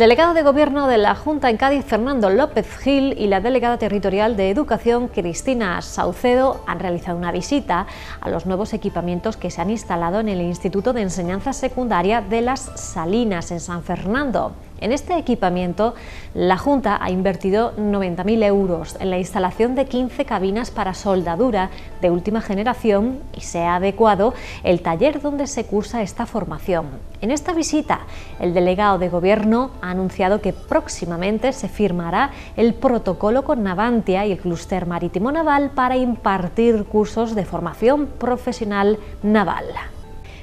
delegado de Gobierno de la Junta en Cádiz, Fernando López Gil, y la delegada territorial de Educación, Cristina Saucedo, han realizado una visita a los nuevos equipamientos que se han instalado en el Instituto de Enseñanza Secundaria de las Salinas, en San Fernando. En este equipamiento, la Junta ha invertido 90.000 euros en la instalación de 15 cabinas para soldadura de última generación y se ha adecuado el taller donde se cursa esta formación. En esta visita, el delegado de Gobierno ha anunciado que próximamente se firmará el protocolo con Navantia y el clúster marítimo naval para impartir cursos de formación profesional naval.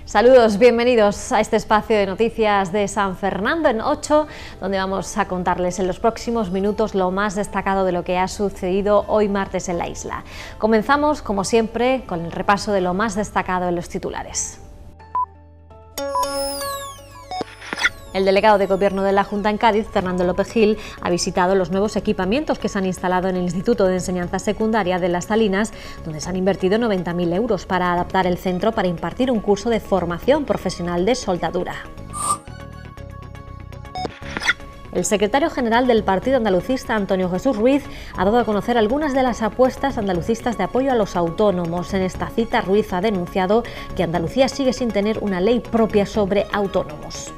Saludos, bienvenidos a este espacio de noticias de San Fernando en 8, donde vamos a contarles en los próximos minutos lo más destacado de lo que ha sucedido hoy martes en la isla. Comenzamos, como siempre, con el repaso de lo más destacado en los titulares. El delegado de Gobierno de la Junta en Cádiz, Fernando López Gil, ha visitado los nuevos equipamientos que se han instalado en el Instituto de Enseñanza Secundaria de Las Salinas, donde se han invertido 90.000 euros para adaptar el centro para impartir un curso de formación profesional de soldadura. El secretario general del Partido Andalucista, Antonio Jesús Ruiz, ha dado a conocer algunas de las apuestas andalucistas de apoyo a los autónomos. En esta cita, Ruiz ha denunciado que Andalucía sigue sin tener una ley propia sobre autónomos.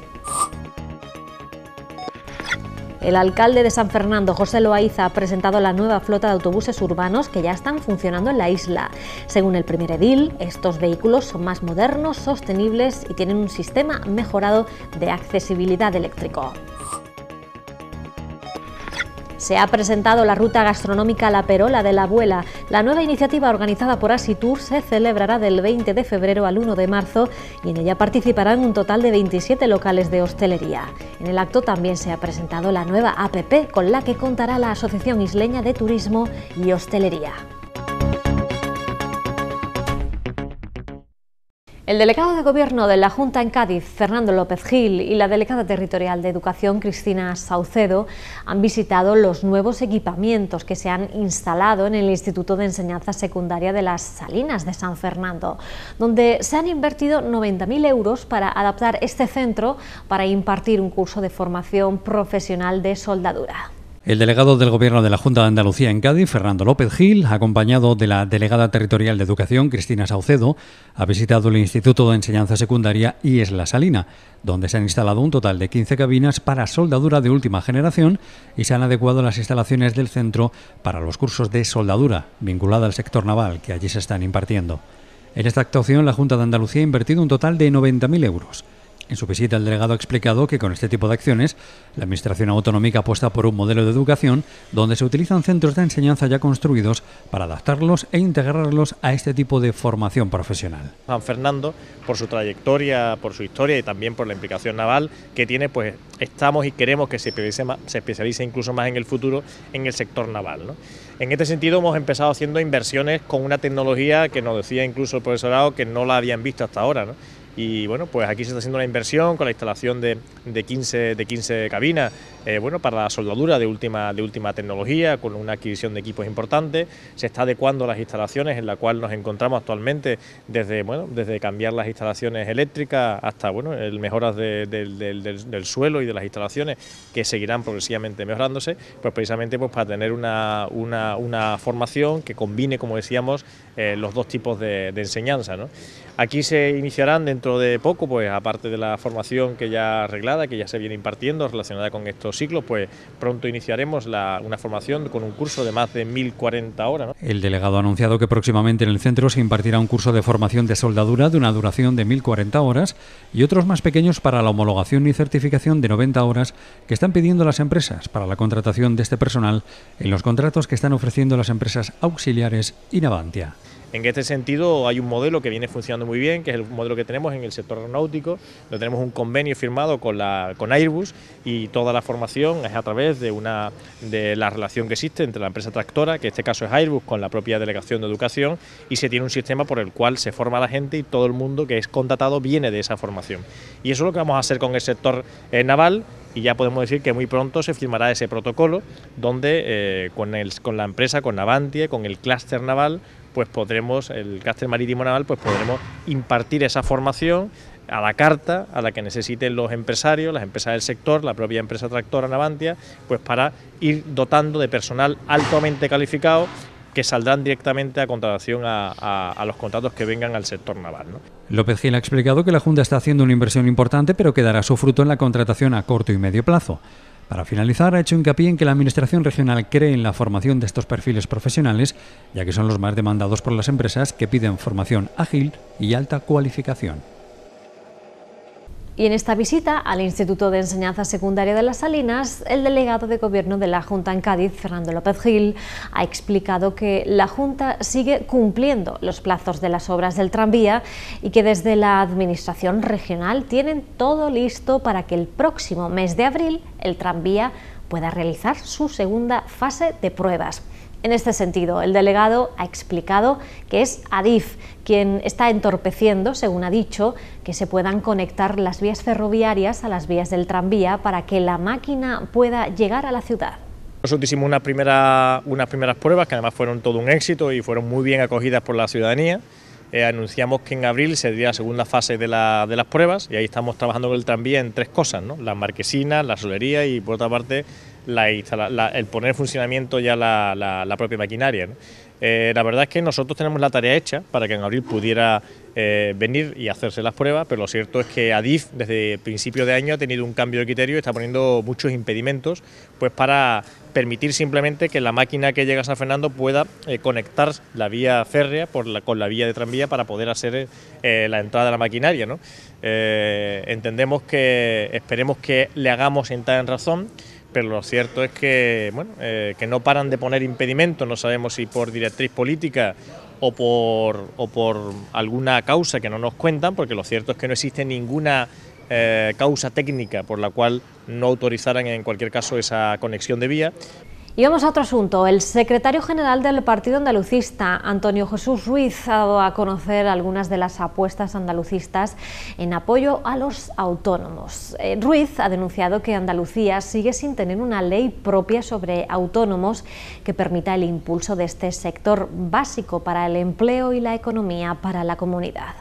El alcalde de San Fernando, José Loaiza, ha presentado la nueva flota de autobuses urbanos que ya están funcionando en la isla. Según el primer edil, estos vehículos son más modernos, sostenibles y tienen un sistema mejorado de accesibilidad eléctrico. Se ha presentado la ruta gastronómica La Perola de la Abuela. La nueva iniciativa organizada por Asitour se celebrará del 20 de febrero al 1 de marzo y en ella participarán un total de 27 locales de hostelería. En el acto también se ha presentado la nueva APP con la que contará la Asociación Isleña de Turismo y Hostelería. El delegado de Gobierno de la Junta en Cádiz, Fernando López Gil, y la delegada territorial de Educación, Cristina Saucedo, han visitado los nuevos equipamientos que se han instalado en el Instituto de Enseñanza Secundaria de las Salinas de San Fernando, donde se han invertido 90.000 euros para adaptar este centro para impartir un curso de formación profesional de soldadura. El delegado del Gobierno de la Junta de Andalucía en Cádiz, Fernando López Gil, acompañado de la delegada territorial de Educación, Cristina Saucedo, ha visitado el Instituto de Enseñanza Secundaria IES La Salina, donde se han instalado un total de 15 cabinas para soldadura de última generación y se han adecuado las instalaciones del centro para los cursos de soldadura vinculada al sector naval que allí se están impartiendo. En esta actuación, la Junta de Andalucía ha invertido un total de 90.000 euros. En su visita, el delegado ha explicado que con este tipo de acciones, la Administración Autonómica apuesta por un modelo de educación donde se utilizan centros de enseñanza ya construidos para adaptarlos e integrarlos a este tipo de formación profesional. San Fernando, por su trayectoria, por su historia y también por la implicación naval que tiene, pues estamos y queremos que se especialice, incluso más en el futuro en el sector naval. En este sentido hemos empezado haciendo inversiones con una tecnología que nos decía incluso el profesorado que no la habían visto hasta ahora. Y bueno, pues aquí se está haciendo una inversión con la instalación de, de 15, de 15 cabinas eh, bueno, para la soldadura de última, de última tecnología, con una adquisición de equipos importante. Se está adecuando las instalaciones en la cual nos encontramos actualmente, desde, bueno, desde cambiar las instalaciones eléctricas hasta bueno, el mejoras del, suelo y de las instalaciones que seguirán progresivamente mejorándose, pues precisamente pues, para tener una, formación que combine, como decíamos, eh, los dos tipos de, enseñanza. Aquí se iniciarán dentro de poco, pues aparte de la formación que ya arreglada, que ya se viene impartiendo relacionada con esto ciclo pues pronto iniciaremos una formación con un curso de más de 1.040 horas. El delegado ha anunciado que próximamente en el centro se impartirá un curso de formación de soldadura de una duración de 1.040 horas y otros más pequeños para la homologación y certificación de 90 horas que están pidiendo las empresas para la contratación de este personal en los contratos que están ofreciendo las empresas auxiliares y Navantia. En este sentido, hay un modelo que viene funcionando muy bien, que es el modelo que tenemos en el sector aeronáutico, donde tenemos un convenio firmado con, la, con Airbus y toda la formación es a través de, una, de la relación que existe entre la empresa tractora, que en este caso es Airbus, con la propia delegación de educación, y se tiene un sistema por el cual se forma la gente y todo el mundo que es contratado viene de esa formación. Y eso es lo que vamos a hacer con el sector eh, naval, y ya podemos decir que muy pronto se firmará ese protocolo donde eh, con, la empresa, con Navantia, con el clúster naval, pues podremos, el Castel Marítimo Naval, pues podremos impartir esa formación a la carta, a la que necesiten los empresarios, las empresas del sector, la propia empresa tractora Navantia, pues para ir dotando de personal altamente calificado que saldrán directamente a contratación a, los contratos que vengan al sector naval. López Gil ha explicado que la Junta está haciendo una inversión importante, pero que dará su fruto en la contratación a corto y medio plazo. Para finalizar, ha hecho hincapié en que la Administración Regional cree en la formación de estos perfiles profesionales, ya que son los más demandados por las empresas que piden formación ágil y alta cualificación. Y en esta visita al Instituto de Enseñanza Secundaria de Las Salinas, el delegado de Gobierno de la Junta en Cádiz, Fernando López Gil, ha explicado que la Junta sigue cumpliendo los plazos de las obras del tranvía y que desde la Administración Regional tienen todo listo para que el próximo mes de abril el tranvía pueda realizar su segunda fase de pruebas. En este sentido, el delegado ha explicado que es Adif quien está entorpeciendo, según ha dicho, que se puedan conectar las vías ferroviarias a las vías del tranvía para que la máquina pueda llegar a la ciudad. Nosotros hicimos unas primeras pruebas que además fueron todo un éxito y fueron muy bien acogidas por la ciudadanía. Eh, anunciamos que en abril sería la segunda fase de, las pruebas y ahí estamos trabajando con el tranvía en tres cosas, ¿no? las marquesinas, la solería y por otra parte el poner en funcionamiento ya la, propia maquinaria. Eh, la verdad es que nosotros tenemos la tarea hecha para que en abril pudiera eh, venir y hacerse las pruebas, pero lo cierto es que ADIF desde principio de año ha tenido un cambio de criterio y está poniendo muchos impedimentos pues para permitir simplemente que la máquina que llega a San Fernando pueda eh, conectar la vía férrea con la vía de tranvía para poder hacer la entrada de la maquinaria. entendemos que esperemos que le hagamos entrar en razón pero lo cierto es que, bueno, eh, que no paran de poner impedimentos, no sabemos si por directriz política o por, o por alguna causa que no nos cuentan, porque lo cierto es que no existe ninguna eh, causa técnica por la cual no autorizaran en cualquier caso esa conexión de vía, y vamos a otro asunto. El secretario general del Partido Andalucista, Antonio Jesús Ruiz, ha dado a conocer algunas de las apuestas andalucistas en apoyo a los autónomos. Eh, Ruiz ha denunciado que Andalucía sigue sin tener una ley propia sobre autónomos que permita el impulso de este sector básico para el empleo y la economía para la comunidad.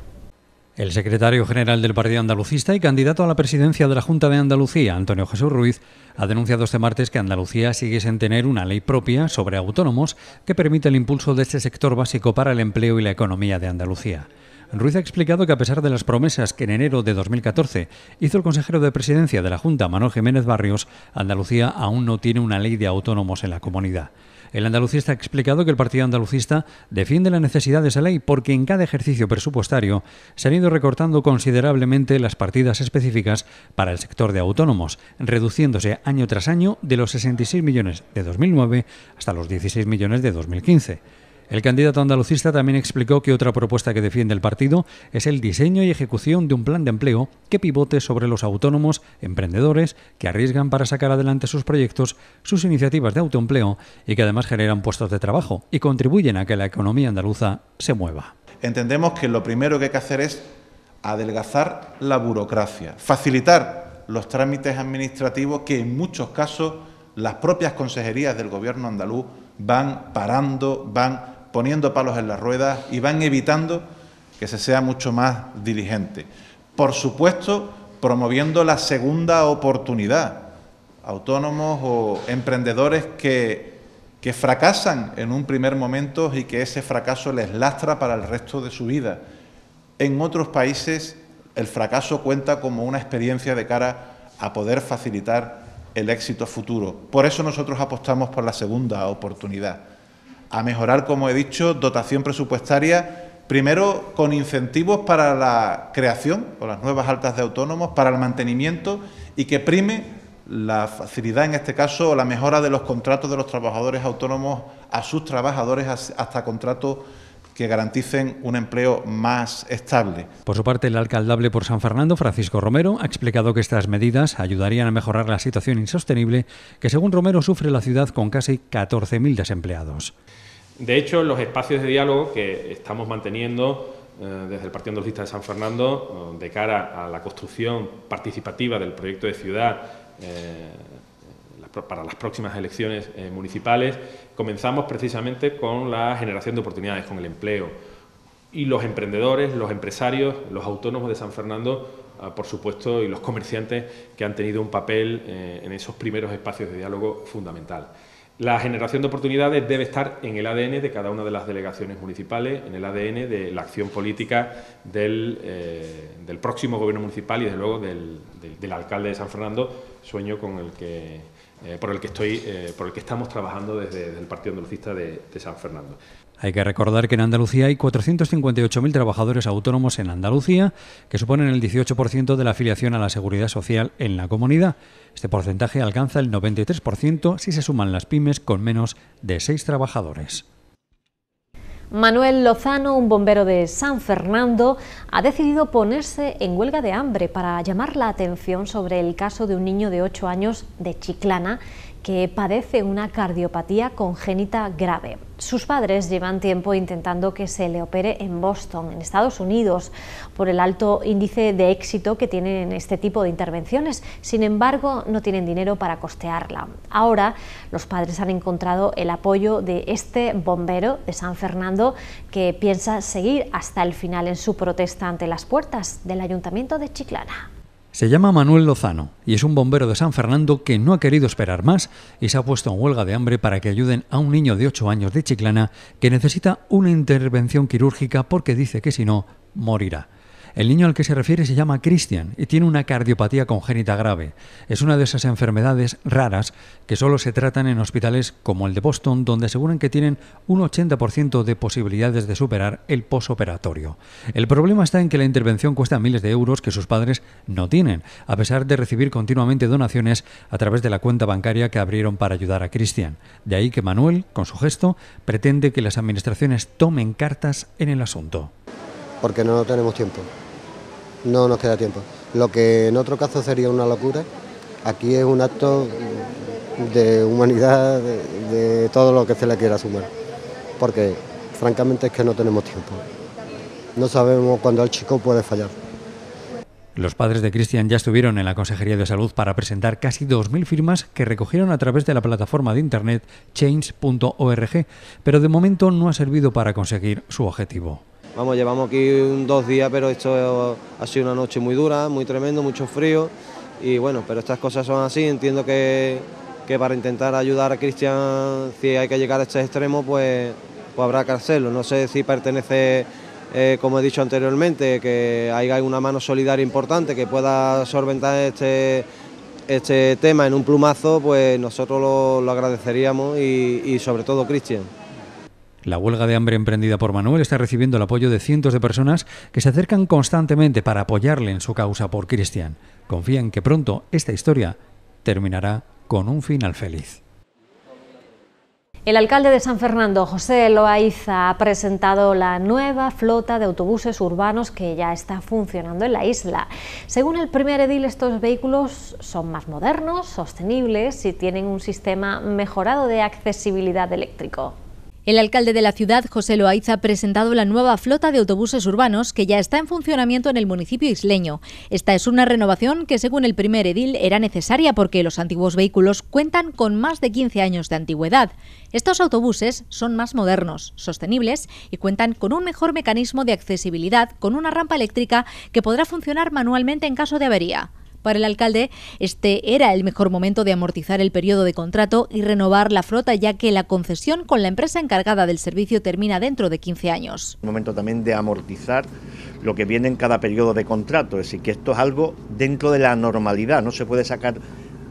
El secretario general del Partido Andalucista y candidato a la presidencia de la Junta de Andalucía, Antonio Jesús Ruiz, ha denunciado este martes que Andalucía sigue sin tener una ley propia sobre autónomos que permite el impulso de este sector básico para el empleo y la economía de Andalucía. Ruiz ha explicado que a pesar de las promesas que en enero de 2014 hizo el consejero de presidencia de la Junta, Manuel Jiménez Barrios, Andalucía aún no tiene una ley de autónomos en la comunidad. El andalucista ha explicado que el Partido Andalucista defiende la necesidad de esa ley porque en cada ejercicio presupuestario se han ido recortando considerablemente las partidas específicas para el sector de autónomos, reduciéndose año tras año de los 66 millones de 2009 hasta los 16 millones de 2015. El candidato andalucista también explicó que otra propuesta que defiende el partido es el diseño y ejecución de un plan de empleo que pivote sobre los autónomos, emprendedores que arriesgan para sacar adelante sus proyectos, sus iniciativas de autoempleo y que además generan puestos de trabajo y contribuyen a que la economía andaluza se mueva. Entendemos que lo primero que hay que hacer es adelgazar la burocracia, facilitar los trámites administrativos que en muchos casos las propias consejerías del gobierno andaluz van parando, van poniendo palos en las ruedas y van evitando que se sea mucho más diligente. Por supuesto, promoviendo la segunda oportunidad, autónomos o emprendedores que, que fracasan en un primer momento y que ese fracaso les lastra para el resto de su vida. En otros países el fracaso cuenta como una experiencia de cara a poder facilitar el éxito futuro. Por eso nosotros apostamos por la segunda oportunidad a mejorar, como he dicho, dotación presupuestaria, primero con incentivos para la creación o las nuevas altas de autónomos, para el mantenimiento y que prime la facilidad, en este caso, o la mejora de los contratos de los trabajadores autónomos a sus trabajadores hasta contratos que garanticen un empleo más estable. Por su parte, el alcaldable por San Fernando, Francisco Romero, ha explicado que estas medidas ayudarían a mejorar la situación insostenible que, según Romero, sufre la ciudad con casi 14.000 desempleados. De hecho, los espacios de diálogo que estamos manteniendo eh, desde el Partido Andalucista de San Fernando, eh, de cara a la construcción participativa del proyecto de ciudad, eh, para las próximas elecciones eh, municipales, comenzamos precisamente con la generación de oportunidades, con el empleo. Y los emprendedores, los empresarios, los autónomos de San Fernando, ah, por supuesto, y los comerciantes que han tenido un papel eh, en esos primeros espacios de diálogo fundamental. La generación de oportunidades debe estar en el ADN de cada una de las delegaciones municipales, en el ADN de la acción política eh, del, próximo gobierno municipal y, desde luego, del alcalde de San Fernando, sueño con el que eh, eh, por, el que estamos trabajando desde, el Partido Andalucista de, de, San Fernando. Hay que recordar que en Andalucía hay 458.000 trabajadores autónomos en Andalucía, que suponen el 18% de la afiliación a la seguridad social en la comunidad. Este porcentaje alcanza el 93% si se suman las pymes con menos de 6 trabajadores. Manuel Lozano, un bombero de San Fernando, ha decidido ponerse en huelga de hambre para llamar la atención sobre el caso de un niño de 8 años de Chiclana que padece una cardiopatía congénita grave. Sus padres llevan tiempo intentando que se le opere en Boston, en Estados Unidos, por el alto índice de éxito que tienen en este tipo de intervenciones. Sin embargo, no tienen dinero para costearla. Ahora, los padres han encontrado el apoyo de este bombero de San Fernando que piensa seguir hasta el final en su protesta ante las puertas del Ayuntamiento de Chiclana. Se llama Manuel Lozano y es un bombero de San Fernando que no ha querido esperar más y se ha puesto en huelga de hambre para que ayuden a un niño de 8 años de Chiclana que necesita una intervención quirúrgica porque dice que si no, morirá. El niño al que se refiere se llama Christian y tiene una cardiopatía congénita grave. Es una de esas enfermedades raras que solo se tratan en hospitales como el de Boston, donde aseguran que tienen un 80% de posibilidades de superar el posoperatorio. El problema está en que la intervención cuesta miles de euros que sus padres no tienen, a pesar de recibir continuamente donaciones a través de la cuenta bancaria que abrieron para ayudar a Christian. De ahí que Manuel, con su gesto, pretende que las administraciones tomen cartas en el asunto. Porque no tenemos tiempo no nos queda tiempo. Lo que en otro caso sería una locura, aquí es un acto de humanidad, de, todo lo que se le quiera sumar, porque francamente es que no tenemos tiempo. No sabemos cuándo el chico puede fallar. Los padres de Cristian ya estuvieron en la Consejería de Salud para presentar casi 2.000 firmas que recogieron a través de la plataforma de internet change.org, pero de momento no ha servido para conseguir su objetivo. Vamos, llevamos aquí un, dos días, pero esto ha sido una noche muy dura, muy tremendo, mucho frío. Y bueno, pero estas cosas son así. Entiendo que, para intentar ayudar a Cristian, si hay que llegar a este extremo, pues, pues habrá que hacerlo. No sé si pertenece, eh, como he dicho anteriormente, que haya una mano solidaria importante que pueda solventar este, este tema en un plumazo, pues nosotros lo, agradeceríamos y, y sobre todo Cristian. La huelga de hambre emprendida por Manuel está recibiendo el apoyo de cientos de personas que se acercan constantemente para apoyarle en su causa por Cristian. Confían que pronto esta historia terminará con un final feliz. El alcalde de San Fernando, José Loaiza, ha presentado la nueva flota de autobuses urbanos que ya está funcionando en la isla. Según el primer edil, estos vehículos son más modernos, sostenibles y tienen un sistema mejorado de accesibilidad eléctrico. El alcalde de la ciudad, José Loaiza, ha presentado la nueva flota de autobuses urbanos que ya está en funcionamiento en el municipio isleño. Esta es una renovación que, según el primer edil, era necesaria porque los antiguos vehículos cuentan con más de 15 años de antigüedad. Estos autobuses son más modernos, sostenibles y cuentan con un mejor mecanismo de accesibilidad con una rampa eléctrica que podrá funcionar manualmente en caso de avería. Para el alcalde, este era el mejor momento de amortizar el periodo de contrato y renovar la flota, ya que la concesión con la empresa encargada del servicio termina dentro de 15 años. Un momento también de amortizar lo que viene en cada periodo de contrato, es decir, que esto es algo dentro de la normalidad, no se puede sacar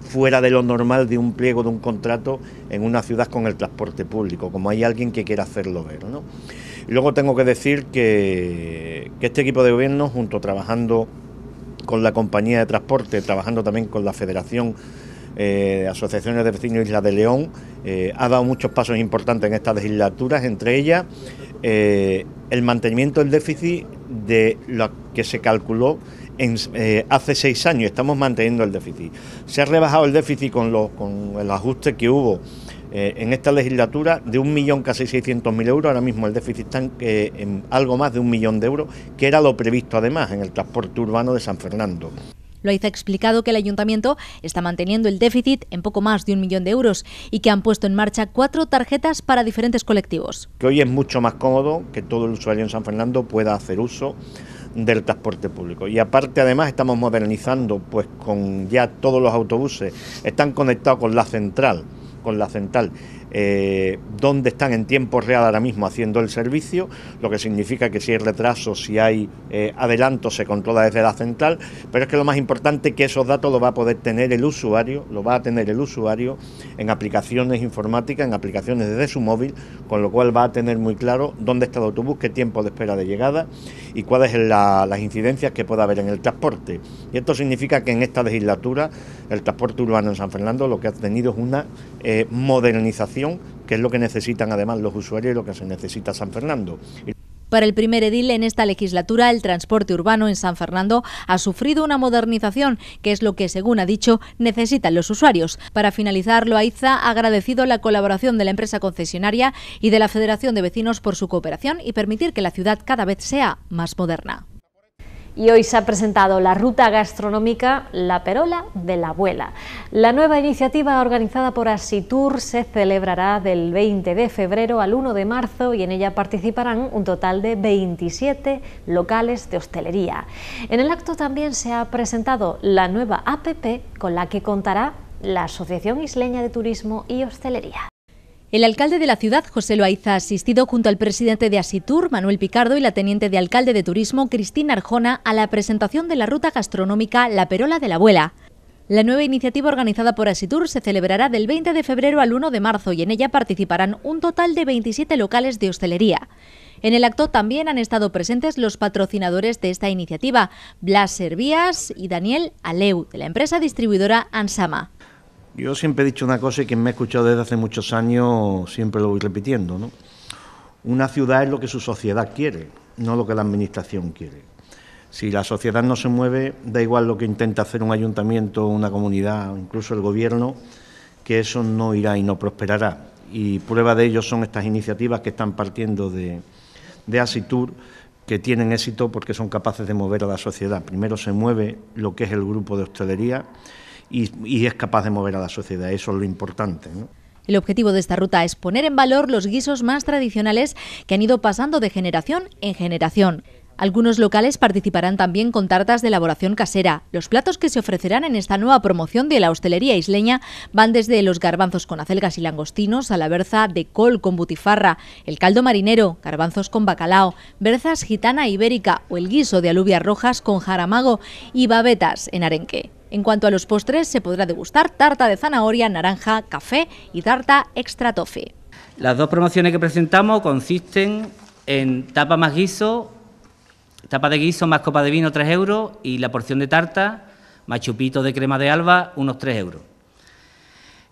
fuera de lo normal de un pliego de un contrato en una ciudad con el transporte público, como hay alguien que quiera hacerlo ver. luego tengo que decir que, que este equipo de gobierno, junto trabajando con la compañía de transporte, trabajando también con la Federación de eh, asociaciones de vecinos Isla de León, eh, ha dado muchos pasos importantes en estas legislaturas, entre ellas eh, el mantenimiento del déficit de lo que se calculó hace seis años, estamos manteniendo el déficit. Se ha rebajado el déficit con, con el ajuste que hubo eh, en esta legislatura de un millón casi euros. Ahora mismo el déficit está eh, en, algo más de un millón de euros, que era lo previsto además en el transporte urbano de San Fernando. Loaiza ha explicado que el ayuntamiento está manteniendo el déficit en poco más de un millón de euros y que han puesto en marcha cuatro tarjetas para diferentes colectivos. Que hoy es mucho más cómodo que todo el usuario en San Fernando pueda hacer uso del transporte público. Y aparte además estamos modernizando, pues con ya todos los autobuses están conectados con la central con la central eh, dónde están en tiempo real ahora mismo haciendo el servicio, lo que significa que si hay retrasos, si hay eh, adelanto adelantos, se controla desde la central, pero es que lo más importante es que esos datos los va a poder tener el usuario, lo va a tener el usuario en aplicaciones informáticas, en aplicaciones desde su móvil, con lo cual va a tener muy claro dónde está el autobús, qué tiempo de espera de llegada y cuáles son las incidencias que pueda haber en el transporte. Y esto significa que en esta legislatura el transporte urbano en San Fernando lo que ha tenido es una eh, modernización que es lo que necesitan además los usuarios y lo que se necesita San Fernando. Para el primer edil en esta legislatura, el transporte urbano en San Fernando ha sufrido una modernización, que es lo que, según ha dicho, necesitan los usuarios. Para finalizar, Loaiza ha agradecido la colaboración de la empresa concesionaria y de la Federación de Vecinos por su cooperación y permitir que la ciudad cada vez sea más moderna y hoy se ha presentado la ruta gastronómica La Perola de la Abuela. La nueva iniciativa organizada por Asitur se celebrará del 20 de febrero al 1 de marzo y en ella participarán un total de 27 locales de hostelería. En el acto también se ha presentado la nueva APP con la que contará la Asociación Isleña de Turismo y Hostelería. El alcalde de la ciudad, José Loaiza, ha asistido junto al presidente de Asitur, Manuel Picardo, y la teniente de alcalde de turismo, Cristina Arjona, a la presentación de la ruta gastronómica La Perola de la Abuela. La nueva iniciativa organizada por Asitur se celebrará del 20 de febrero al 1 de marzo y en ella participarán un total de 27 locales de hostelería. En el acto también han estado presentes los patrocinadores de esta iniciativa, Blas Servías y Daniel Aleu, de la empresa distribuidora Ansama. Yo siempre he dicho una cosa y quien me ha escuchado desde hace muchos años siempre lo voy repitiendo, Una ciudad es lo que su sociedad quiere, no lo que la administración quiere. Si la sociedad no se mueve, da igual lo que intenta hacer un ayuntamiento, una comunidad, incluso el gobierno, que eso no irá y no prosperará. Y prueba de ello son estas iniciativas que están partiendo de, de Asitur, que tienen éxito porque son capaces de mover a la sociedad. Primero se mueve lo que es el grupo de hostelería y, es capaz de mover a la sociedad. Eso es lo importante. El objetivo de esta ruta es poner en valor los guisos más tradicionales que han ido pasando de generación en generación. Algunos locales participarán también con tartas de elaboración casera. Los platos que se ofrecerán en esta nueva promoción de la hostelería isleña van desde los garbanzos con acelgas y langostinos a la berza de col con butifarra, el caldo marinero, garbanzos con bacalao, berzas gitana ibérica o el guiso de alubias rojas con jaramago y babetas en arenque. En cuanto a los postres, se podrá degustar tarta de zanahoria, naranja, café y tarta extra toffee. Las dos promociones que presentamos consisten en tapa más guiso, tapa de guiso más copa de vino 3 euros y la porción de tarta más chupito de crema de alba unos 3 euros.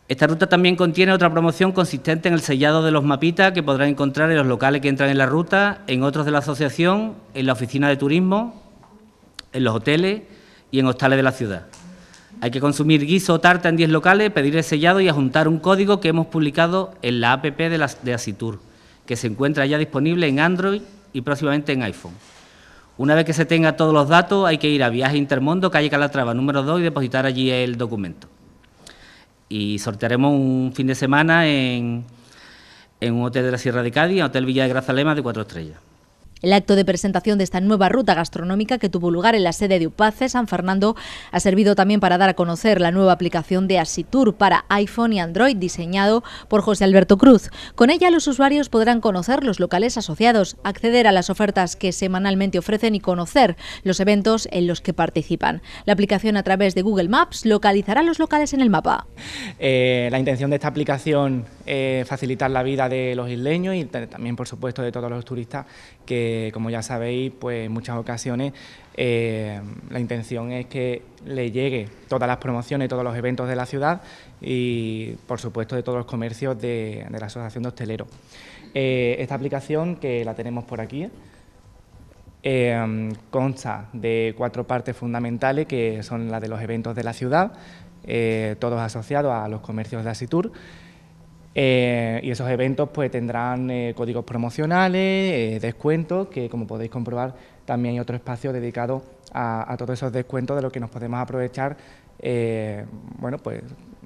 Esta ruta también contiene otra promoción consistente en el sellado de los mapitas que podrán encontrar en los locales que entran en la ruta, en otros de la asociación, en la oficina de turismo, en los hoteles y en hostales de la ciudad. Hay que consumir guiso o tarta en 10 locales, pedir el sellado y adjuntar un código que hemos publicado en la app de, la, de Asitur, que se encuentra ya disponible en Android y próximamente en iPhone. Una vez que se tenga todos los datos, hay que ir a Viaje Intermundo, calle Calatrava número 2 y depositar allí el documento. Y sortearemos un fin de semana en, un hotel de la Sierra de Cádiz, Hotel Villa de Grazalema de cuatro estrellas. El acto de presentación de esta nueva ruta gastronómica que tuvo lugar en la sede de UPACE San Fernando ha servido también para dar a conocer la nueva aplicación de Asitur para iPhone y Android diseñado por José Alberto Cruz. Con ella los usuarios podrán conocer los locales asociados, acceder a las ofertas que semanalmente ofrecen y conocer los eventos en los que participan. La aplicación a través de Google Maps localizará los locales en el mapa. Eh, la intención de esta aplicación es facilitar la vida de los isleños y también por supuesto de todos los turistas que como ya sabéis, pues en muchas ocasiones eh, la intención es que le llegue todas las promociones, todos los eventos de la ciudad y, por supuesto, de todos los comercios de, la Asociación de Hosteleros. Eh, esta aplicación, que la tenemos por aquí, eh, consta de cuatro partes fundamentales, que son las de los eventos de la ciudad, todos asociados a los comercios de Asitur, eh, y esos eventos pues tendrán eh, códigos promocionales, eh, descuentos, que como podéis comprobar también hay otro espacio dedicado a, todos esos descuentos de los que nos podemos aprovechar bueno, pues,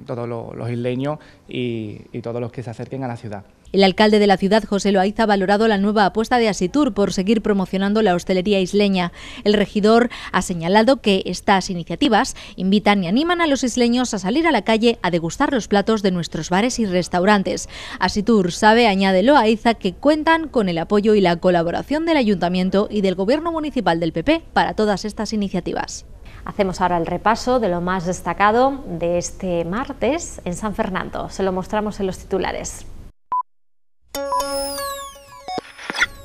todos los, isleños y todos los que se acerquen a la ciudad. El alcalde de la ciudad, José Loaiza, ha valorado la nueva apuesta de Asitur por seguir promocionando la hostelería isleña. El regidor ha señalado que estas iniciativas invitan y animan a los isleños a salir a la calle a degustar los platos de nuestros bares y restaurantes. Asitur sabe, añade Loaiza, que cuentan con el apoyo y la colaboración del ayuntamiento y del gobierno municipal del PP para todas estas iniciativas. Hacemos ahora el repaso de lo más destacado de este martes en San Fernando. Se lo mostramos en los titulares.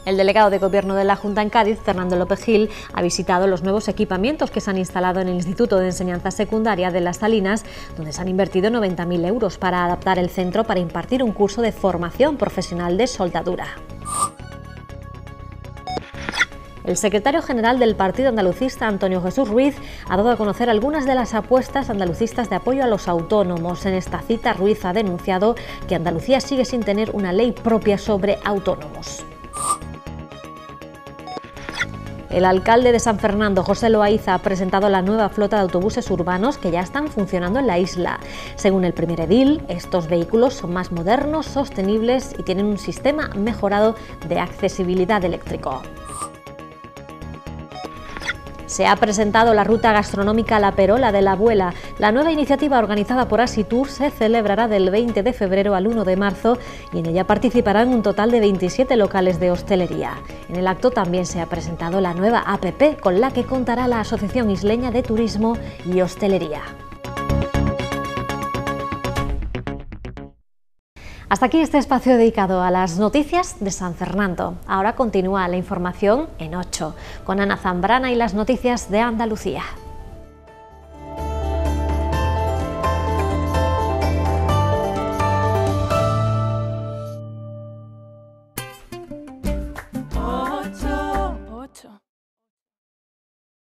El delegado de Gobierno de la Junta en Cádiz, Fernando López Gil, ha visitado los nuevos equipamientos que se han instalado en el Instituto de Enseñanza Secundaria de Las Salinas, donde se han invertido 90.000 euros para adaptar el centro para impartir un curso de formación profesional de soldadura. El secretario general del Partido Andalucista, Antonio Jesús Ruiz, ha dado a conocer algunas de las apuestas andalucistas de apoyo a los autónomos. En esta cita, Ruiz ha denunciado que Andalucía sigue sin tener una ley propia sobre autónomos. El alcalde de San Fernando, José Loaiza, ha presentado la nueva flota de autobuses urbanos que ya están funcionando en la isla. Según el primer edil, estos vehículos son más modernos, sostenibles y tienen un sistema mejorado de accesibilidad eléctrico. Se ha presentado la ruta gastronómica La Perola de la Abuela. La nueva iniciativa organizada por Asitur se celebrará del 20 de febrero al 1 de marzo y en ella participarán un total de 27 locales de hostelería. En el acto también se ha presentado la nueva APP con la que contará la Asociación Isleña de Turismo y Hostelería. Hasta aquí este espacio dedicado a las noticias de San Fernando. Ahora continúa la información en 8, con Ana Zambrana y las noticias de Andalucía.